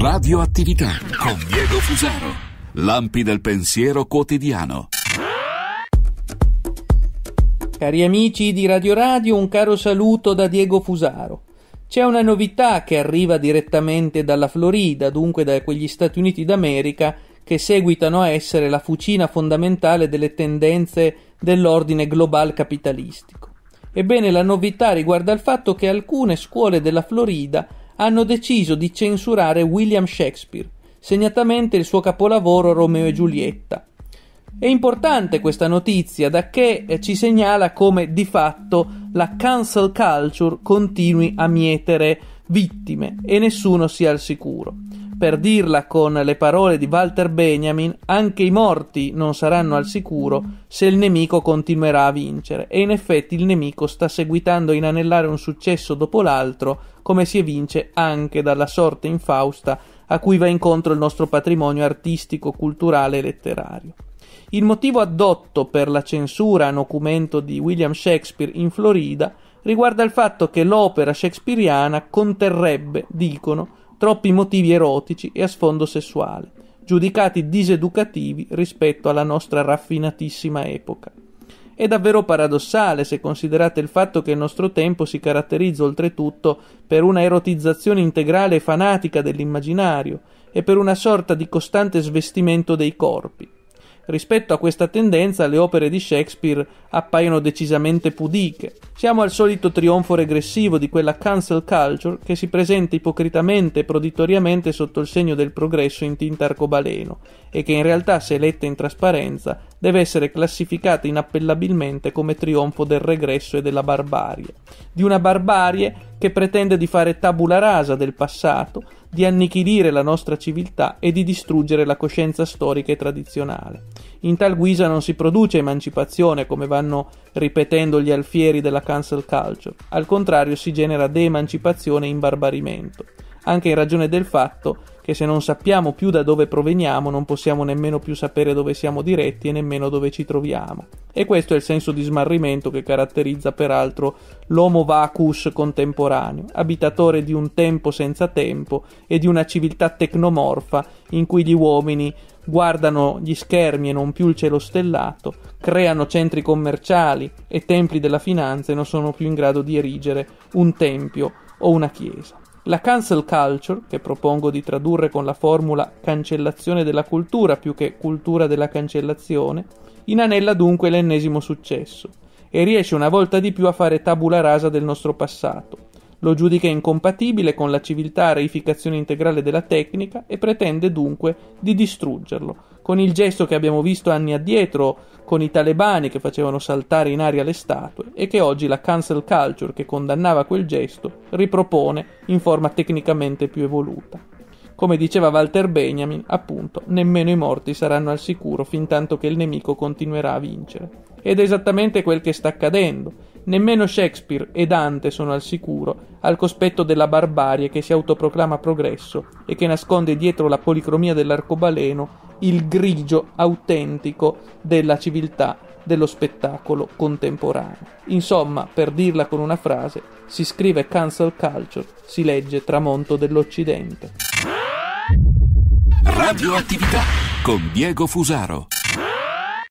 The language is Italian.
Radioattività con Diego Fusaro. Lampi del pensiero quotidiano. Cari amici di Radio Radio, un caro saluto da Diego Fusaro. C'è una novità che arriva direttamente dalla Florida, dunque da quegli Stati Uniti d'America, che seguitano a essere la fucina fondamentale delle tendenze dell'ordine global capitalistico. Ebbene, la novità riguarda il fatto che alcune scuole della Florida hanno deciso di censurare William Shakespeare, segnatamente il suo capolavoro Romeo e Giulietta. È importante questa notizia, da che eh, ci segnala come di fatto la cancel culture continui a mietere vittime e nessuno sia al sicuro. Per dirla con le parole di Walter Benjamin, anche i morti non saranno al sicuro se il nemico continuerà a vincere. E in effetti il nemico sta seguitando a inanellare un successo dopo l'altro, come si evince anche dalla sorte infausta a cui va incontro il nostro patrimonio artistico, culturale e letterario. Il motivo addotto per la censura a documento di William Shakespeare in Florida riguarda il fatto che l'opera shakespeariana conterrebbe, dicono, troppi motivi erotici e a sfondo sessuale, giudicati diseducativi rispetto alla nostra raffinatissima epoca. È davvero paradossale se considerate il fatto che il nostro tempo si caratterizza oltretutto per una erotizzazione integrale e fanatica dell'immaginario e per una sorta di costante svestimento dei corpi, Rispetto a questa tendenza le opere di Shakespeare appaiono decisamente pudiche. Siamo al solito trionfo regressivo di quella cancel culture che si presenta ipocritamente e proditoriamente sotto il segno del progresso in tinta arcobaleno e che in realtà se letta in trasparenza deve essere classificata inappellabilmente come trionfo del regresso e della barbarie. Di una barbarie che pretende di fare tabula rasa del passato di annichilire la nostra civiltà e di distruggere la coscienza storica e tradizionale. In tal guisa non si produce emancipazione, come vanno ripetendo gli alfieri della cancel culture, al contrario si genera de-emancipazione e imbarbarimento anche in ragione del fatto che se non sappiamo più da dove proveniamo non possiamo nemmeno più sapere dove siamo diretti e nemmeno dove ci troviamo. E questo è il senso di smarrimento che caratterizza peraltro l'homo vacus contemporaneo, abitatore di un tempo senza tempo e di una civiltà tecnomorfa in cui gli uomini guardano gli schermi e non più il cielo stellato, creano centri commerciali e templi della finanza e non sono più in grado di erigere un tempio o una chiesa. La cancel culture, che propongo di tradurre con la formula cancellazione della cultura più che cultura della cancellazione, inanella dunque l'ennesimo successo e riesce una volta di più a fare tabula rasa del nostro passato. Lo giudica incompatibile con la civiltà reificazione integrale della tecnica e pretende dunque di distruggerlo, con il gesto che abbiamo visto anni addietro con i talebani che facevano saltare in aria le statue e che oggi la cancel culture che condannava quel gesto ripropone in forma tecnicamente più evoluta. Come diceva Walter Benjamin, appunto, nemmeno i morti saranno al sicuro fin tanto che il nemico continuerà a vincere. Ed è esattamente quel che sta accadendo. Nemmeno Shakespeare e Dante sono al sicuro al cospetto della barbarie che si autoproclama progresso e che nasconde dietro la policromia dell'arcobaleno il grigio autentico della civiltà dello spettacolo contemporaneo. Insomma, per dirla con una frase, si scrive cancel culture, si legge tramonto dell'Occidente. Radioattività con Diego Fusaro.